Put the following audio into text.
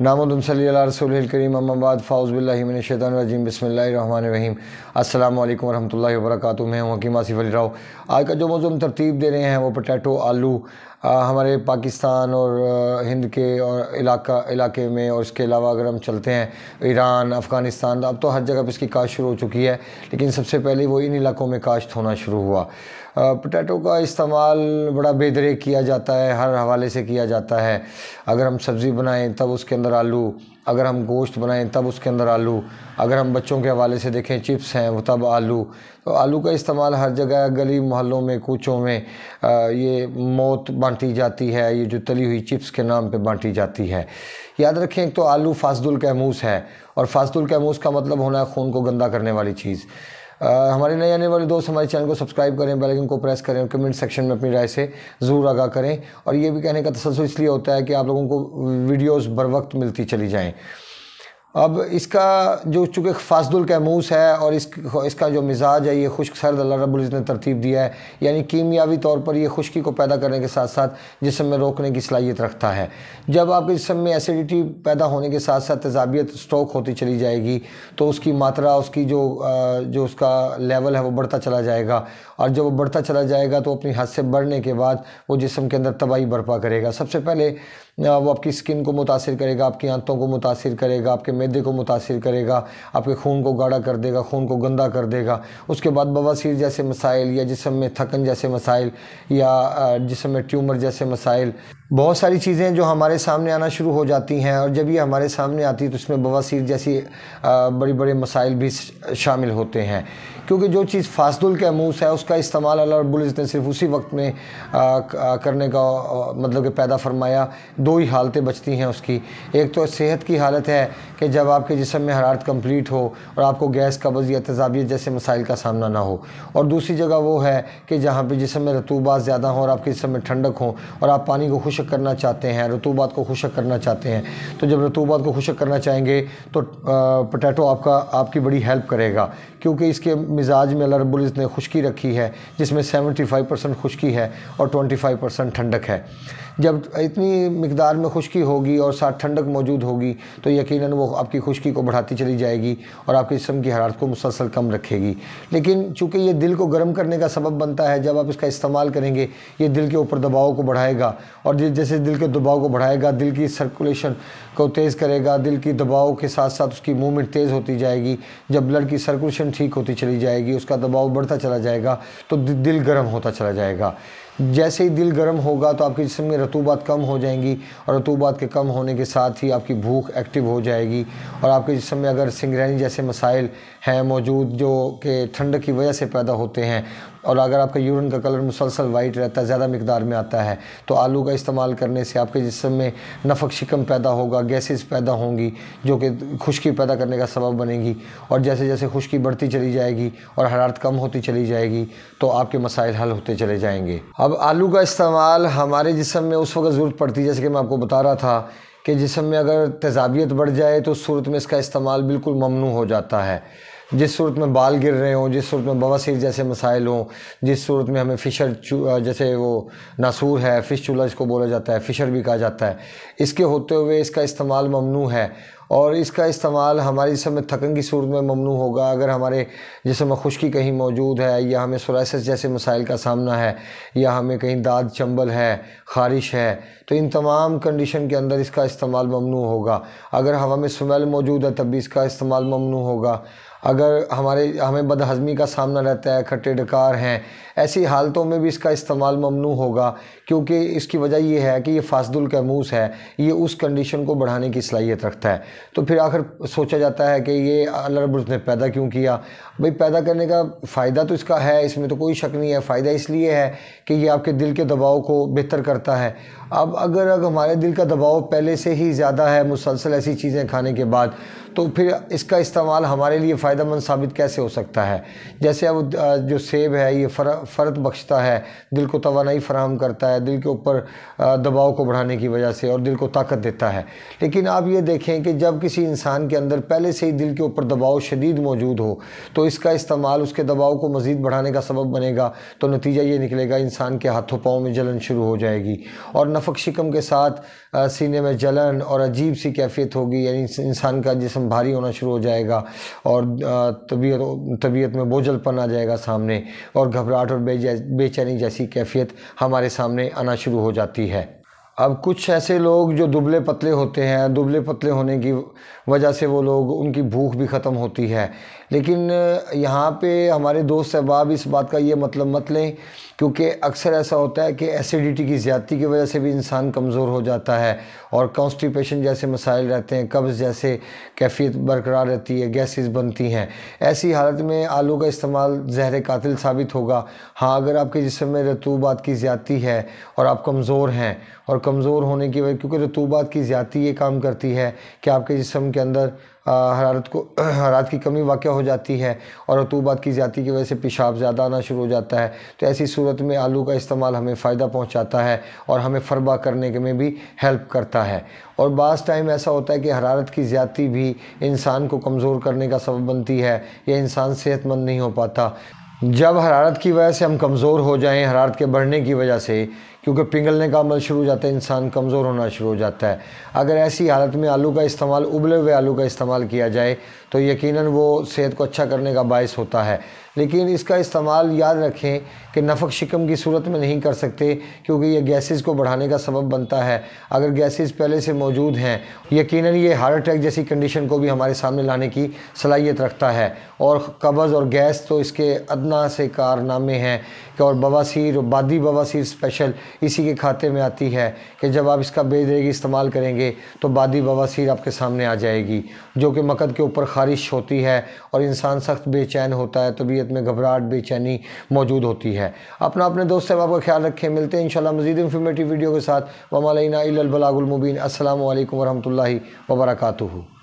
नामदमसल करीम अम्माबाद फ़ाउज़बिल्लिमिनशैतरजीम बसमीम अल्लाम वरहमल वर्क मैं हूँ हकीम आसिफ अली राव आज का जो मौजूद तरतीब दे रहे हैं वो पटैटो आलू आ, हमारे पाकिस्तान और हिंद के और इलाका इलाके में और इसके अलावा अगर हम चलते हैं ईरान अफ़गानिस्तान तो अब तो हर जगह पर इसकी काश्त शुरू हो चुकी है लेकिन सबसे पहले वो इन इलाकों में काश्त होना शुरू हुआ पोटैटो का इस्तेमाल बड़ा बेदरे किया जाता है हर हवाले से किया जाता है अगर हम सब्ज़ी बनाएं तब उसके अंदर आलू अगर हम गोश्त बनाएं तब उसके अंदर आलू अगर हम बच्चों के हवाले से देखें चिप्स हैं वो तब आलू तो आलू का इस्तेमाल हर जगह गली मोहल्लों में कूचों में आ, ये मौत बांटी जाती है ये जो तली हुई चिप्स के नाम पे बांटी जाती है याद रखें एक तो आलू फाजदुल कैमूस है और फाजदुल कैमूस का मतलब होना है खून को गंदा करने वाली चीज़ हमारे नए आने वाले दोस्त हमारे चैनल को सब्सक्राइब करें बेल आइकन को प्रेस करें और कमेंट सेक्शन में अपनी राय से ज़रूर आगाह करें और ये भी कहने का तसलसल इसलिए होता है कि आप लोगों को वीडियोज़ बर वक्त मिलती चली जाएँ अब इसका जो चूँकि फासदुल कैमूस है और इस इसका जो मिजाज है ये खुश्क सर्द अल्लाह रबुल्ज़ ने तरतीब दिया है यानी कीमियावी तौर पर यह खुश्की को पैदा करने के साथ साथ जिसम में रोकने की सलाहियत रखता है जब आपके जिसम में एसिडिटी पैदा होने के साथ साथ तजाबियत स्ट्रोक होती चली जाएगी तो उसकी मात्रा उसकी जो जो उसका लेवल है वो बढ़ता चला जाएगा और जब वो बढ़ता चला जाएगा तो अपनी हद से बढ़ने के बाद वो जिसम के अंदर तबाही बर्पा करेगा सबसे पहले वो आपकी स्किन को मुतासर करेगा आपकी आंतों को मुतासर करेगा आपके मैदे को मुतासर करेगा आपके खून को गाढ़ा कर देगा खून को गंदा कर देगा उसके बाद बवासीर जैसे मसाइल या जिसम में थकन जैसे मसाइल या जिसम में ट्यूमर जैसे मसाइल बहुत सारी चीज़ें जो हमारे सामने आना शुरू हो जाती हैं और जब ये हमारे सामने आती है तो इसमें बवासीर जैसी बड़े बड़े मसाइल भी शामिल होते हैं क्योंकि जो चीज़ फासदुल के अमूस है उसका इस्तेमाल अल्लाह रबुल्ज़त ने सिर्फ उसी वक्त में करने का मतलब कि पैदा फरमाया दो ही हालतें बचती हैं उसकी एक तो सेहत की हालत है कि जब आपके जिसम में हरारत कंप्लीट हो और आपको गैस कब्ज़ या तजावियत जैसे मसाइल का सामना ना हो और दूसरी जगह वो है कि जहाँ पर जिसम में रतूबात ज़्यादा हों और आपके जिसम में ठंडक हो और आप पानी को खुशक करना चाहते हैं रतूबात को खुशक करना चाहते हैं तो जब रतूबात को खुशक करना चाहेंगे तो पोटैटो आपका आपकी बड़ी हेल्प करेगा क्योंकि इसके मिजाज में अल्लाह ने खुशकी रखी है जिसमें सेवेंटी फाइव परसेंट खुशकी है और ट्वेंटी फाइव परसेंट ठंडक है जब इतनी मकदार में खुशकी होगी और साथ ठंडक मौजूद होगी तो यकीन वो आपकी खुश्की को बढ़ाती चली जाएगी और आपके जिसम की हरारत को मुसलसल कम रखेगी लेकिन चूँकि ये दिल को गर्म करने का सबब बनता है जब आप इसका इस्तेमाल करेंगे ये दिल के ऊपर दबाव को बढ़ाएगा और जैसे दिल के दबाव को बढ़ाएगा दिल की सर्कुलेशन को तेज़ करेगा दिल की दबाव के साथ साथ उसकी मूवमेंट तेज़ होती जाएगी जब ब्लड की सर्कुलेशन ठीक होती चली जाएगी उसका दबाव बढ़ता चला जाएगा तो दिल गर्म होता चला जाएगा जैसे ही दिल गर्म होगा तो आपके जिसम में रतूबात कम हो जाएंगी और रतूबात के कम होने के साथ ही आपकी भूख एक्टिव हो जाएगी और आपके जिसम में अगर सिंगरैनी जैसे मसाइल हैं मौजूद जो कि ठंड की वजह से पैदा होते हैं और अगर आपका यूरिन का कलर मुसलसल वाइट रहता है ज़्यादा मकदार में आता है तो आलू का इस्तेमाल करने से आपके जिसम में नफक शिकम पैदा होगा गैसेस पैदा होंगी जो कि खुश्की पैदा करने का सबब बनेगी और जैसे जैसे खुशकी बढ़ती चली जाएगी और हरारत कम होती चली जाएगी तो आपके मसाइल हल होते चले जाएंगे अब आलू का इस्तेमाल हमारे जिसम में उस वक्त ज़रूरत पड़ती है जैसे कि मैं आपको बता रहा था कि जिसम में अगर तेजाबियत बढ़ जाए तो सूरत में इसका इस्तेमाल बिल्कुल ममनू हो जाता है जिस सूरत में बाल गिर रहे हों जिस सूरत में बवासीर जैसे मसाइल हों जिस सूरत में हमें फ़िशर जैसे वो नासूर है फ़िश चूल्हा इसको बोला जाता है फ़िशर भी कहा जाता है इसके होते हुए इसका इस्तेमाल ममनू है और इसका इस्तेमाल हमारे जिसम में थकन की सूरत में ममनू होगा अगर हमारे जिसम में खुश्की कहीं मौजूद है या हमें सरासस जैसे मसाइल का सामना है या हमें कहीं दाद चंबल है ख़ारिश है तो इन तमाम कंडीशन के अंदर इसका इस्तेमाल ममनू होगा अगर हवा में स्मेल मौजूद है तब भी इसका इस्तेमाल ममनू होगा अगर हमारे हमें बदहज़मी का सामना रहता है खट्टे डकार हैं ऐसी हालतों में भी इसका इस्तेमाल ममनू होगा क्योंकि इसकी वजह यह है कि ये फासदुल कैमूस है ये उस कंडीशन को बढ़ाने की सलाहियत रखता है तो फिर आखिर सोचा जाता है कि ये अल्लाह उसने पैदा क्यों किया भाई पैदा करने का फ़ायदा तो इसका है इसमें तो कोई शक नहीं है फ़ायदा इसलिए है कि ये आपके दिल के दबाव को बेहतर करता है अब अगर, अगर हमारे दिल का दबाव पहले से ही ज़्यादा है मुसलसल ऐसी चीज़ें खाने के बाद तो फिर इसका इस्तेमाल हमारे लिए फ़ायदा साबित कैसे हो सकता है जैसे अब जो सेब है ये फर, फर्त बख्शता है दिल को तोानाई फ़राहम करता है दिल के ऊपर दबाव को बढ़ाने की वजह से और दिल को ताकत देता है लेकिन आप ये देखें कि जब किसी इंसान के अंदर पहले से ही दिल के ऊपर दबाव शदीद मौजूद हो तो इसका इस्तेमाल उसके दबाव को मज़ीद बढ़ाने का सबब बनेगा तो नतीजा ये निकलेगा इंसान के हाथों पाँव में जलन शुरू हो जाएगी और नफक शिकम के साथ सीने में जलन और अजीब सी कैफियत होगी यानी इंसान का जिसम जिसम भारी होना शुरू हो जाएगा और तबीयत तबीयत में बोझलपन आ जाएगा सामने और घबराहट और बेचैनी जैसी कैफियत हमारे सामने आना शुरू हो जाती है अब कुछ ऐसे लोग जो दुबले पतले होते हैं दुबले पतले होने की वजह से वो लोग उनकी भूख भी ख़त्म होती है लेकिन यहाँ पे हमारे दोस्त अहबाब इस बात का ये मतलब मत लें क्योंकि अक्सर ऐसा होता है कि एसिडिटी की ज़्यादती की वजह से भी इंसान कमज़ोर हो जाता है और कॉन्स्टिपेशन जैसे मसाइल रहते हैं कब्ज़ जैसे कैफियत बरकरार रहती है गैसेस बनती हैं ऐसी हालत में आलू का इस्तेमाल जहर कातिल साबित होगा हाँ अगर आपके जिसम में रतूबात की ज़्यादती है और आप कमज़ोर हैं और कमज़ोर होने की वजह क्योंकि रतूबात की ज़्यादा ये काम करती है कि आपके जिसम के अंदर हरारत को हरारत की कमी वाक़ हो जाती है और रतूबात की ज़्यादा की वजह से पेशाब ज़्यादा आना शुरू हो जाता है तो ऐसी सूरत में आलू का इस्तेमाल हमें फ़ायदा पहुँचाता है और हमें फरबा करने के में भी हेल्प करता है और बास टाइम ऐसा होता है कि हरारत की ज़्यादा भी इंसान को कमज़ोर करने का सबब बनती है या इंसान सेहतमंद नहीं हो पाता जब हरारत की वजह से हम कमज़ोर हो जाएं हरारत के बढ़ने की वजह से क्योंकि पिघलने का अमल शुरू हो जाता है इंसान कमज़ोर होना शुरू हो जाता है अगर ऐसी हालत में आलू का इस्तेमाल उबले हुए आलू का इस्तेमाल किया जाए तो यकीनन वो सेहत को अच्छा करने का बायस होता है लेकिन इसका इस्तेमाल याद रखें कि नफक शिकम की सूरत में नहीं कर सकते क्योंकि ये गैसेस को बढ़ाने का सबब बनता है अगर गैसेस पहले से मौजूद हैं यकीनन ये हार्ट अटैक जैसी कंडीशन को भी हमारे सामने लाने की सलाहियत रखता है और कब्ज़ और गैस तो इसके अदना से कारनामे हैं और बवासीर बादी बवासीर स्पेशल इसी के खाते में आती है कि जब आप इसका बेदरेगी इस्तेमाल करेंगे तो बादी बवासीर आपके सामने आ जाएगी जो कि मकद के ऊपर ख़ारिश होती है और इंसान सख्त बेचैन होता है तबीयत में घबराहट बेचैनी मौजूद होती है अपना अपने दोस्त से आपका ख्याल रखें मिलते हैं इन मज़ीद इन्फॉर्मेटिव वीडियो के साथ वमलिना बलागुलमुबीन असल वरहमल वबरकू